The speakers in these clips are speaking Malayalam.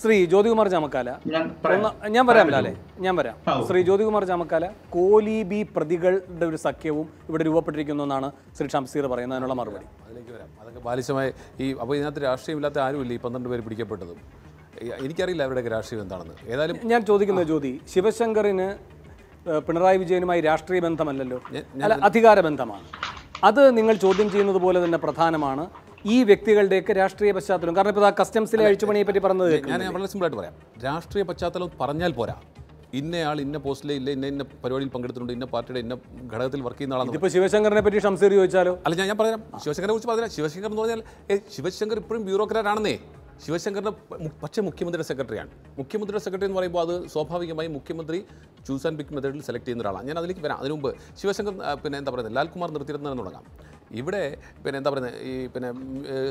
ശ്രീ ജ്യോതികുമാർ ചാമക്കാല ഞാൻ പറയാമല്ലോ അല്ലേ ഞാൻ പറയാം ശ്രീ ജ്യോതികുമാർ ചാമക്കാല കോലി ബി പ്രതികളുടെ ഒരു സഖ്യവും ഇവിടെ രൂപപ്പെട്ടിരിക്കുന്നു എന്നാണ് ശ്രീ ഷംസീർ പറയുന്നത് അതിനുള്ള മറുപടി അതിലേക്ക് വരാം അതൊക്കെ ബാലിശമായി ഈ അപ്പോൾ ഇതിനകത്ത് രാഷ്ട്രീയമില്ലാത്ത ആരുമില്ല ഈ പന്ത്രണ്ട് പേര് പിടിക്കപ്പെട്ടതും എനിക്കറിയില്ല അവരുടെയൊക്കെ രാഷ്ട്രീയം എന്താണെന്ന് ഏതായാലും ഞാൻ ചോദിക്കുന്നത് ജ്യോതി ശിവശങ്കറിന് പിണറായി വിജയനുമായി രാഷ്ട്രീയ ബന്ധമല്ലല്ലോ അധികാര ബന്ധമാണ് അത് നിങ്ങൾ ചോദ്യം ചെയ്യുന്നത് പോലെ തന്നെ പ്രധാനമാണ് ഈ വ്യക്തികളുടെയൊക്കെ രാഷ്ട്രീയ പശ്ചാത്തലം കാരണം ഇപ്പോൾ ആ കസ്റ്റംസിലെ അഴിച്ചുപണിയെ പറ്റി പറഞ്ഞത് ഞാൻ വളരെ സിമ്പിളായിട്ട് പറയാം രാഷ്ട്രീയ പശ്ചാത്തലം പറഞ്ഞാൽ പോരാ ഇന്നയാൾ ഇന്ന പോസ്റ്റിലെ ഇല്ല ഇന്ന ഇന്ന പരിപാടിയിൽ പങ്കെടുത്തിട്ടുണ്ട് ഇന്ന പാർട്ടിയുടെ ഇന്ന ഘടകത്തിൽ വർക്ക് ചെയ്യുന്ന ആളാണ് ഇപ്പോൾ ശിവശങ്കറിനെ പറ്റി ഷംസീർ ചോദിച്ചാലോ അല്ല ഞാൻ ഞാൻ പറയാം ശിവശങ്കറെ കുറിച്ച് പറഞ്ഞാൽ ശിവശങ്കർ എന്ന് പറഞ്ഞാൽ ശിവശങ്കർ ഇപ്പോഴും ബ്യൂറോക്രാറ്റ് ആണെന്നേ ശിവശങ്കറിന് പക്ഷേ മുഖ്യമന്ത്രിയുടെ സെക്രട്ടറിയാണ് മുഖ്യമന്ത്രിയുടെ സെക്രട്ടറി എന്ന് പറയുമ്പോൾ അത് സ്വാഭാവികമായി മുഖ്യമന്ത്രി ചൂസ് ആൻഡ് പിക്ക് മെത്തേഡിൽ സെലക്ട് ചെയ്യുന്ന ഒരാളാണ് ഞാൻ അതിലേക്ക് വരാം അതിനുമുമ്പ് ശിവശങ്കർ പിന്നെ എന്താ പറയുന്നത് ലാൽകുമാർ നിർത്തിയിരുന്നതെന്ന് തുടങ്ങാം ഇവിടെ പിന്നെ എന്താ പറയുന്നത് ഈ പിന്നെ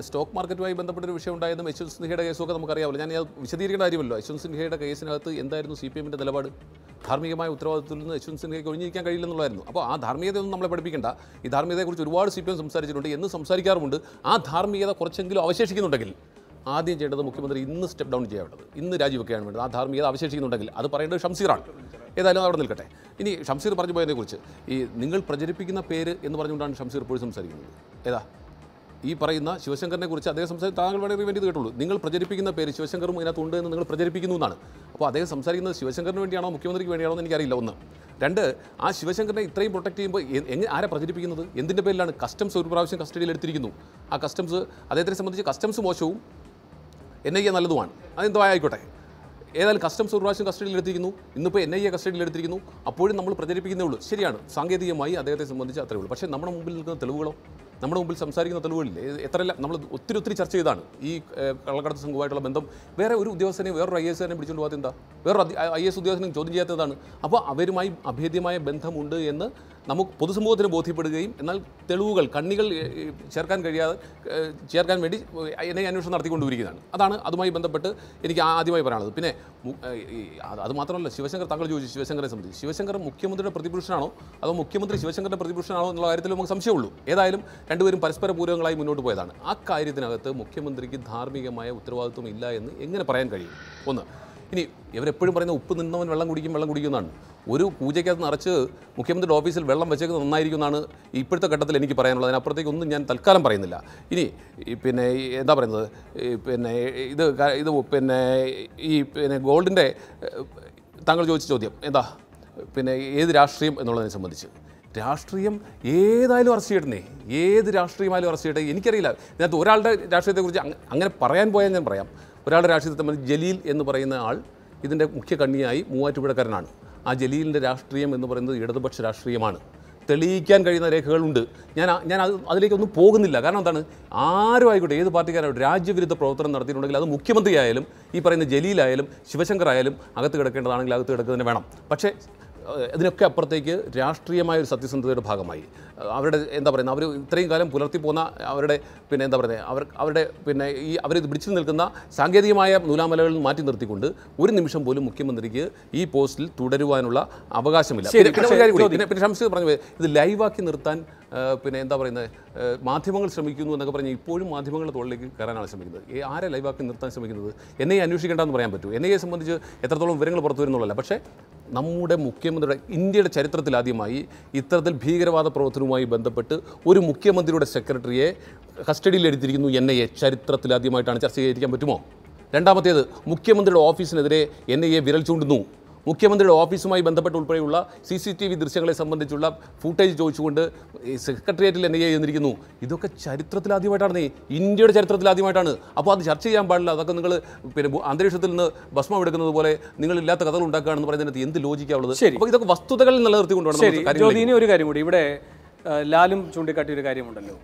സ്റ്റോക്ക് മാർക്കറ്റുമായി ബന്ധപ്പെട്ടൊരു വിഷയം ഉണ്ടായിരുന്നു യശ്വന്ത് സിൻഹയുടെ കേസൊക്കെ നമുക്കറിയാമല്ലോ ഞാൻ അത് വിശദീകരിക്കേണ്ട കാര്യമല്ലോ യശ്വന്ത് സിൻഹയുടെ കേസിനകത്ത് എന്തായിരുന്നു സി പി എമ്മിൻ്റെ നിലപാട് ധാർമ്മികമായ ഉത്തരവാദിത്വത്തിൽ നിന്ന് യശ്വന്ത് സിൻഹയ്ക്ക് ഒഴിഞ്ഞിരിക്കാൻ കഴിയില്ലെന്നുള്ളതായിരുന്നു അപ്പോൾ ആ ധാർമ്മികതയൊന്നും നമ്മളെ പഠിപ്പിക്കേണ്ട ഈ ധാർമ്മികതയെക്കുറിച്ച് ഒരുപാട് സി പി എം സംസാരിച്ചിട്ടുണ്ട് എന്ന് സംസാരിക്കാറുമുണ്ട് ആ ധാർമ്മികത കുറച്ചെങ്കിലും അവശേഷിക്കുന്നുണ്ടെങ്കിൽ ആദ്യം ചെയ്യേണ്ടത് മുഖ്യമന്ത്രി ഇന്ന് സ്റ്റെപ്പ് ഡൗൺ ചെയ്യാൻ വേണ്ടത് ഇന്ന് രാജിവെക്കുകയാണ് വേണ്ടത് ആ ധാർമ്മികത അവശേഷിക്കുന്നുണ്ടെങ്കിൽ അത് പറയേണ്ടത് ഷംസീറാണ് ഏതായാലും അവിടെ നിൽക്കട്ടെ ഇനി ഷംസീർ പറഞ്ഞു പോയതിനെക്കുറിച്ച് ഈ നിങ്ങൾ പ്രചരിപ്പിക്കുന്ന പേര് എന്ന് പറഞ്ഞുകൊണ്ടാണ് ഷംസീർ ഇപ്പോൾ സംസാരിക്കുന്നത് ഏതാ ഈ പറയുന്ന ശിവശങ്കറിനെ കുറിച്ച് അദ്ദേഹം സംസാരിച്ച് താങ്കൾ വേണമെങ്കിൽ വേണ്ടി കേട്ടുള്ളൂ നിങ്ങൾ പ്രചരിപ്പിക്കുന്ന പേര് ശിവശങ്കറും ഇതിനകത്തുണ്ട് എന്ന് നിങ്ങൾ പ്രചരിപ്പിക്കുന്നു എന്നാണ് അപ്പോൾ അദ്ദേഹം സംസാരിക്കുന്നത് ശിവശങ്കറിന് വേണ്ടിയാണോ മുഖ്യമന്ത്രിക്ക് വേണ്ടിയാണോ എന്ന് എനിക്കറിയില്ല ഒന്ന് രണ്ട് ആ ശിവശങ്കറിനെ ഇത്രയും പ്രൊട്ടക്ട് ചെയ്യുമ്പോൾ എങ്ങനെ ആരെ പ്രചരിപ്പിക്കുന്നത് എന്തിൻ്റെ പേരിലാണ് കസ്റ്റംസ് ഒരു പ്രാവശ്യം കസ്റ്റഡിയിൽ എടുത്തിരിക്കുന്നു ആ കസ്റ്റംസ് അദ്ദേഹത്തിനെ സംബന്ധിച്ച് കസ്റ്റംസ് മോശവും എന്നെ നല്ലതുമാണ് അതെന്തോ ആയിക്കോട്ടെ ഏതായാലും കസ്റ്റംസ് ഒരു പ്രാവശ്യം കസ്റ്റഡിയിലെടുത്തിരിക്കുന്നു ഇന്നിപ്പോൾ എൻ ഐ എ കസ്റ്റഡിയിലെടുത്തിരിക്കുന്നു അപ്പോഴും നമ്മൾ പ്രചരിപ്പിക്കുന്നേ ഉള്ളൂ ശരിയാണ് സാങ്കേതികമായി അദ്ദേഹത്തെ സംബന്ധിച്ച് അത്രയേ ഉള്ളൂ പക്ഷേ നമ്മുടെ മുമ്പിൽ നിൽക്കുന്ന തെളിവുകളോ നമ്മുടെ മുമ്പിൽ സംസാരിക്കുന്ന തെളിവുകളില്ലേ എത്ര നമ്മൾ ഒത്തിരി ഒത്തിരി ചർച്ച ചെയ്താണ് ഈ കള്ളക്കടത്ത് സംഘവുമായിട്ടുള്ള ബന്ധം വേറെ ഒരു ഉദ്യോഗസ്ഥനെ വേറൊരു ഐ എസ് കാരനെ പിടിച്ചുകൊണ്ട് പോകാത്ത എന്താ വേറൊരു ഐ എസ് ഉദ്യോഗസ്ഥനെ ചോദ്യം ചെയ്യാത്തതാണ് അപ്പോൾ അവരുമായി അഭേദ്യമായ ബന്ധമുണ്ട് എന്ന് നമുക്ക് പൊതുസമൂഹത്തിന് ബോധ്യപ്പെടുകയും എന്നാൽ തെളിവുകൾ കണ്ണികൾ ചേർക്കാൻ കഴിയാതെ ചേർക്കാൻ വേണ്ടി എന്നെ അന്വേഷണം നടത്തിക്കൊണ്ടിരിക്കുന്നതാണ് അതാണ് അതുമായി ബന്ധപ്പെട്ട് എനിക്ക് ആദ്യമായി പറയാനുള്ളത് പിന്നെ അത് മാത്രമല്ല ശിവശങ്കർ താങ്കൾ ചോദിച്ചു ശിവശങ്കറെ സംബന്ധിച്ച് ശിവശങ്കർ മുഖ്യമന്ത്രിയുടെ പ്രതിപുരുഷനാണോ അതോ മുഖ്യമന്ത്രി ശിവശങ്കറിൻ്റെ പ്രതിപുരുഷനാണോ എന്നുള്ള കാര്യത്തിൽ നമുക്ക് സംശയമുള്ളൂ ഏതായാലും രണ്ടുപേരും പരസ്പര പൂരകങ്ങളായി മുന്നോട്ട് പോയതാണ് ആ കാര്യത്തിനകത്ത് മുഖ്യമന്ത്രിക്ക് ധാർമ്മികമായ ഉത്തരവാദിത്വം ഇല്ല എന്ന് എങ്ങനെ പറയാൻ കഴിയും ഒന്ന് ഇനി ഇവരെപ്പോഴും പറയുന്ന ഉപ്പ് നിന്നവൻ വെള്ളം കുടിക്കും വെള്ളം കുടിക്കുന്നതാണ് ഒരു പൂജയ്ക്കകത്ത് നിറച്ച് മുഖ്യമന്ത്രി ഓഫീസിൽ വെള്ളം വെച്ചേക്കുന്നത് നന്നായിരിക്കുന്നതാണ് ഇപ്പോഴത്തെ ഘട്ടത്തിൽ എനിക്ക് പറയാനുള്ളത് അതിനപ്പുറത്തേക്ക് ഒന്നും ഞാൻ തൽക്കാലം പറയുന്നില്ല ഇനി പിന്നെ എന്താ പറയുന്നത് പിന്നെ ഇത് ഇത് പിന്നെ ഈ പിന്നെ ഗോൾഡിൻ്റെ താങ്കൾ ചോദിച്ച ചോദ്യം എന്താ പിന്നെ ഏത് രാഷ്ട്രീയം എന്നുള്ളതിനെ സംബന്ധിച്ച് രാഷ്ട്രീയം ഏതായാലും അറസ്റ്റ് ചെയ്യട്ടെ ഏത് രാഷ്ട്രീയമായാലും അറസ്റ്റ് ചെയ്യട്ടെ എനിക്കറിയില്ല ഇതിനകത്ത് ഒരാളുടെ രാഷ്ട്രീയത്തെക്കുറിച്ച് അങ്ങനെ പറയാൻ പോയാൽ ഞാൻ പറയാം ഒരാളുടെ രാഷ്ട്രീയത്തെ സംബന്ധിച്ച് ജലീൽ എന്ന് പറയുന്ന ആൾ ഇതിൻ്റെ മുഖ്യ കണ്ണിയായി മൂവാറ്റുപുഴക്കാരനാണ് ആ ജലീലിൻ്റെ രാഷ്ട്രീയം എന്ന് പറയുന്നത് ഇടതുപക്ഷ രാഷ്ട്രീയമാണ് തെളിയിക്കാൻ കഴിയുന്ന രേഖകളുണ്ട് ഞാൻ ഞാൻ അത് അതിലേക്കൊന്നും പോകുന്നില്ല കാരണം എന്താണ് ആരും ആയിക്കോട്ടെ ഏത് പാർട്ടിക്കാരായിട്ട് രാജ്യവിരുദ്ധ പ്രവർത്തനം നടത്തിയിട്ടുണ്ടെങ്കിൽ അത് മുഖ്യമന്ത്രി ആയാലും ഈ പറയുന്ന ജലീലായാലും ശിവശങ്കർ ആയാലും അകത്ത് കിടക്കേണ്ടതാണെങ്കിൽ അകത്ത് കിടക്കുക തന്നെ വേണം പക്ഷേ അതിനൊക്കെ അപ്പുറത്തേക്ക് രാഷ്ട്രീയമായ ഒരു സത്യസന്ധതയുടെ ഭാഗമായി അവരുടെ എന്താ പറയുന്നത് അവർ ഇത്രയും കാലം പുലർത്തി പോകുന്ന അവരുടെ പിന്നെ എന്താ പറയുന്നത് അവർ അവരുടെ പിന്നെ ഈ അവർ പിടിച്ചു നിൽക്കുന്ന സാങ്കേതികമായ നൂലാമലകൾ മാറ്റി നിർത്തിക്കൊണ്ട് ഒരു നിമിഷം പോലും മുഖ്യമന്ത്രിക്ക് ഈ പോസ്റ്റിൽ തുടരുവാനുള്ള അവകാശമില്ല പിന്നെ ഷംസീദ് പറഞ്ഞു ഇത് ലൈവാക്കി നിർത്താൻ പിന്നെ എന്താ പറയുന്നത് മാധ്യമങ്ങൾ ശ്രമിക്കുന്നു എന്നൊക്കെ പറഞ്ഞ് ഇപ്പോഴും മാധ്യമങ്ങളുടെ തോളിലേക്ക് കയറാനാണ് ശ്രമിക്കുന്നത് ഈ ആരെ ലൈവാക്കി നിർത്താൻ ശ്രമിക്കുന്നത് എന്നെ അന്വേഷിക്കേണ്ടതെന്ന് പറയാൻ പറ്റൂ എന്നെ സംബന്ധിച്ച് എത്രത്തോളം വിവരങ്ങൾ പുറത്തു വരുന്നുള്ളല്ല പക്ഷേ നമ്മുടെ മുഖ്യമന്ത്രിയുടെ ഇന്ത്യയുടെ ചരിത്രത്തിലാദ്യമായി ഇത്തരത്തിൽ ഭീകരവാദ പ്രവർത്തനവുമായി ബന്ധപ്പെട്ട് ഒരു മുഖ്യമന്ത്രിയുടെ സെക്രട്ടറിയെ കസ്റ്റഡിയിലെടുത്തിരിക്കുന്നു എൻ ഐ എ ചരിത്രത്തിലാദ്യമായിട്ടാണ് ചർച്ച ചെയ്തിരിക്കാൻ പറ്റുമോ രണ്ടാമത്തേത് മുഖ്യമന്ത്രിയുടെ ഓഫീസിനെതിരെ എൻ ഐ എ വിരൽ ചൂണ്ടുന്നു മുഖ്യമന്ത്രിയുടെ ഓഫീസുമായി ബന്ധപ്പെട്ട് ഉൾപ്പെടെയുള്ള സി സി ടി വി ദൃശ്യങ്ങളെ സംബന്ധിച്ചുള്ള ഫൂട്ടേജ് ചോദിച്ചുകൊണ്ട് സെക്രട്ടേറിയറ്റിൽ എൻ e ചെയ്തിരിക്കുന്നു ഇതൊക്കെ ചരിത്രത്തിൽ ആദ്യമായിട്ടാണ് ഇന്ത്യയുടെ ചരിത്രത്തിൽ ആദ്യമായിട്ടാണ് അപ്പോൾ അത് ചർച്ച ചെയ്യാൻ പാടില്ല അതൊക്കെ നിങ്ങൾ പിന്നെ അന്തരീക്ഷത്തിൽ നിന്ന് ഭസ്മം എടുക്കുന്നത് പോലെ നിങ്ങൾ ഇല്ലാത്ത കഥകൾ ഉണ്ടാക്കുകയാണെന്ന് പറയുന്നതിനകത്ത് എന്ത് ലോജിക്കാവുള്ളത് അപ്പോൾ ഇതൊക്കെ വസ്തുതകളിൽ നിലനിർത്തിക്കൊണ്ടുവരണം ഇനി ഒരു കാര്യം കൂടി ഇവിടെ ലാലും ചൂണ്ടിക്കാട്ടിയ ഒരു കാര്യമുണ്ടല്ലോ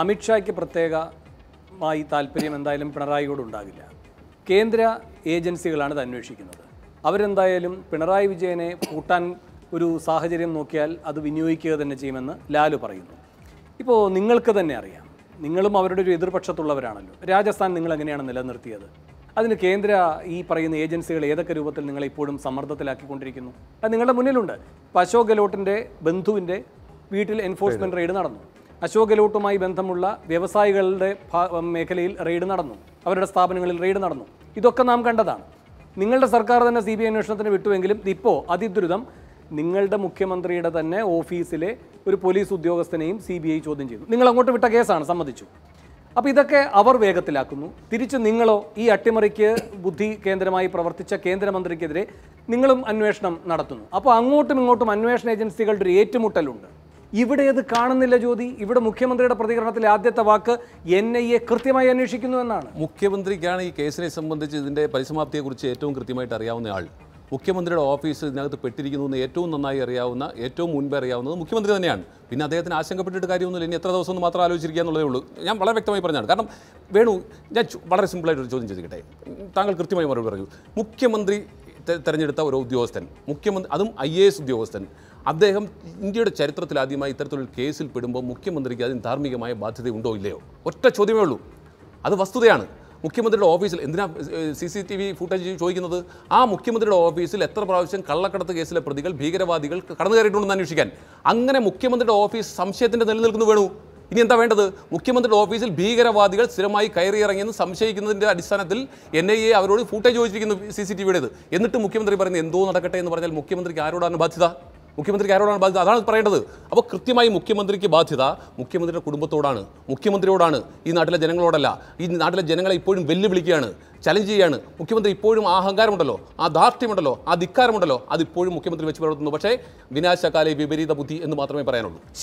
അമിത്ഷായ്ക്ക് പ്രത്യേകമായി താല്പര്യം എന്തായാലും പിണറായിയോട് ഉണ്ടാകില്ല കേന്ദ്ര ഏജൻസികളാണ് ഇത് അന്വേഷിക്കുന്നത് അവരെന്തായാലും പിണറായി വിജയനെ കൂട്ടാൻ ഒരു സാഹചര്യം നോക്കിയാൽ അത് വിനിയോഗിക്കുക തന്നെ ചെയ്യുമെന്ന് ലാലു പറയുന്നു ഇപ്പോൾ നിങ്ങൾക്ക് തന്നെ അറിയാം നിങ്ങളും അവരുടെ ഒരു എതിർപക്ഷത്തുള്ളവരാണല്ലോ രാജസ്ഥാൻ നിങ്ങൾ എങ്ങനെയാണ് നിലനിർത്തിയത് അതിന് കേന്ദ്ര ഈ പറയുന്ന ഏജൻസികൾ ഏതൊക്കെ രൂപത്തിൽ നിങ്ങളെ ഇപ്പോഴും സമ്മർദ്ദത്തിലാക്കിക്കൊണ്ടിരിക്കുന്നു അത് നിങ്ങളുടെ മുന്നിലുണ്ട് ഇപ്പോൾ അശോക് ഗെലോട്ടിൻ്റെ ബന്ധുവിൻ്റെ വീട്ടിൽ എൻഫോഴ്സ്മെൻറ്റ് റെയ്ഡ് നടന്നു അശോക് ഗെലോട്ടുമായി ബന്ധമുള്ള വ്യവസായികളുടെ മേഖലയിൽ റെയ്ഡ് നടന്നു അവരുടെ സ്ഥാപനങ്ങളിൽ റെയ്ഡ് നടന്നു ഇതൊക്കെ നാം കണ്ടതാണ് നിങ്ങളുടെ സർക്കാർ തന്നെ സി ബി ഐ അന്വേഷണത്തിന് വിട്ടുവെങ്കിലും ഇപ്പോൾ അതിദുരിതം നിങ്ങളുടെ മുഖ്യമന്ത്രിയുടെ തന്നെ ഓഫീസിലെ ഒരു പോലീസ് ഉദ്യോഗസ്ഥനെയും സി ബി ഐ ചോദ്യം ചെയ്തു നിങ്ങൾ അങ്ങോട്ട് വിട്ട കേസാണ് സമ്മതിച്ചു അപ്പോൾ ഇതൊക്കെ അവർ വേഗത്തിലാക്കുന്നു തിരിച്ച് നിങ്ങളോ ഈ അട്ടിമറിക്ക് ബുദ്ധി കേന്ദ്രമായി പ്രവർത്തിച്ച കേന്ദ്രമന്ത്രിക്കെതിരെ നിങ്ങളും അന്വേഷണം നടത്തുന്നു അപ്പോൾ അങ്ങോട്ടും ഇങ്ങോട്ടും അന്വേഷണ ഏജൻസികളുടെ ഒരു ഏറ്റുമുട്ടലുണ്ട് ഇവിടെ അത് കാണുന്നില്ല ജ്യോതി ഇവിടെ മുഖ്യമന്ത്രിയുടെ പ്രതികരണത്തിൽ ആദ്യത്തെ വാക്ക് എൻ ഐ എ കൃത്യമായി അന്വേഷിക്കുന്നു എന്നാണ് മുഖ്യമന്ത്രിക്കാണ് ഈ കേസിനെ സംബന്ധിച്ച് ഇതിൻ്റെ പരിസമാപ്തിയെക്കുറിച്ച് ഏറ്റവും കൃത്യമായിട്ട് അറിയാവുന്ന ആൾ മുഖ്യമന്ത്രിയുടെ ഓഫീസ് ഇതിനകത്ത് പെട്ടിരിക്കുന്നു എന്ന് ഏറ്റവും നന്നായി അറിയാവുന്ന ഏറ്റവും മുൻപേ അറിയാവുന്നത് മുഖ്യമന്ത്രി തന്നെയാണ് പിന്നെ അദ്ദേഹത്തിന് ആശങ്കപ്പെട്ടിട്ട് കാര്യമൊന്നുമില്ല ഇനി എത്ര ദിവസം ഒന്ന് മാത്രം ആലോചിച്ചിരിക്കുക എന്നുള്ളതേ ഉള്ളൂ ഞാൻ വളരെ വ്യക്തമായി പറഞ്ഞാണ് കാരണം വേണു ഞാൻ വളരെ സിമ്പിളായിട്ടൊരു ഒരു ചോദ്യം ചെയ്തിട്ടെ താങ്കൾ കൃത്യമായി മറുപടി പറയൂ മുഖ്യമന്ത്രി തെരഞ്ഞെടുത്ത ഒരു ഉദ്യോഗസ്ഥൻ മുഖ്യമന്ത്രി അതും ഐ എ എസ് ഉദ്യോഗസ്ഥൻ അദ്ദേഹം ഇന്ത്യയുടെ ചരിത്രത്തിൽ ആദ്യമായി ഇത്തരത്തിലുള്ള കേസിൽ പെടുമ്പോൾ മുഖ്യമന്ത്രിക്ക് അതിന് ധാർമ്മികമായ ഉണ്ടോ ഇല്ലയോ ഒറ്റ ചോദ്യമേ ഉള്ളൂ അത് വസ്തുതയാണ് മുഖ്യമന്ത്രിയുടെ ഓഫീസിൽ എന്തിനാ C C T V footage ചോദിക്കുന്നത് ആ മുഖ്യമന്ത്രിയുടെ ഓഫീസിൽ എത്ര പ്രാവശ്യം കള്ളക്കടത്ത് കേസിലെ പ്രതികൾ ഭീകരവാദികൾ കടന്നു കയറിയിട്ടുണ്ടെന്ന് അന്വേഷിക്കാൻ അങ്ങനെ മുഖ്യമന്ത്രിയുടെ ഓഫീസ് സംശയത്തിൻ്റെ നിലനിൽക്കുന്നു വേണു ഇനി എന്താ വേണ്ടത് മുഖ്യമന്ത്രിയുടെ ഓഫീസിൽ ഭീകരവാദികൾ സ്ഥിരമായി കയറിയിറങ്ങിയെന്ന് സംശയിക്കുന്നതിൻ്റെ അടിസ്ഥാനത്തിൽ എൻ ഐ എ അവരോട് ഫൂട്ടേജ് ചോദിച്ചിരിക്കുന്നു സി സി ടി വിയുടേത് എന്നിട്ട് മുഖ്യമന്ത്രി പറയുന്നത് എന്തോ നടക്കട്ടെ എന്ന് പറഞ്ഞാൽ മുഖ്യമന്ത്രിക്ക് ആരോടാണ് ബാധ്യത മുഖ്യമന്ത്രിക്ക് ആരോടാണ് ബാധ്യത അതാണ് പറയേണ്ടത് അപ്പോൾ കൃത്യമായി മുഖ്യമന്ത്രിക്ക് ബാധ്യത മുഖ്യമന്ത്രിയുടെ കുടുംബത്തോടാണ് മുഖ്യമന്ത്രിയോടാണ് ഈ നാട്ടിലെ ജനങ്ങളോടല്ല ഈ നാട്ടിലെ ജനങ്ങളെ ഇപ്പോഴും വെല്ലുവിളിക്കുകയാണ് ചലഞ്ച് ചെയ്യുകയാണ് മുഖ്യമന്ത്രി ഇപ്പോഴും ആ അഹങ്കാരമുണ്ടല്ലോ ആ ധാർഷ്ട്യമുണ്ടല്ലോ ആ ധിക്കാരമുണ്ടല്ലോ അതിപ്പോഴും മുഖ്യമന്ത്രി വെച്ച് പുലർത്തുന്നു പക്ഷേ വിനാശകാലേ വിപരീത ബുദ്ധി എന്ന് മാത്രമേ പറയാനുള്ളൂ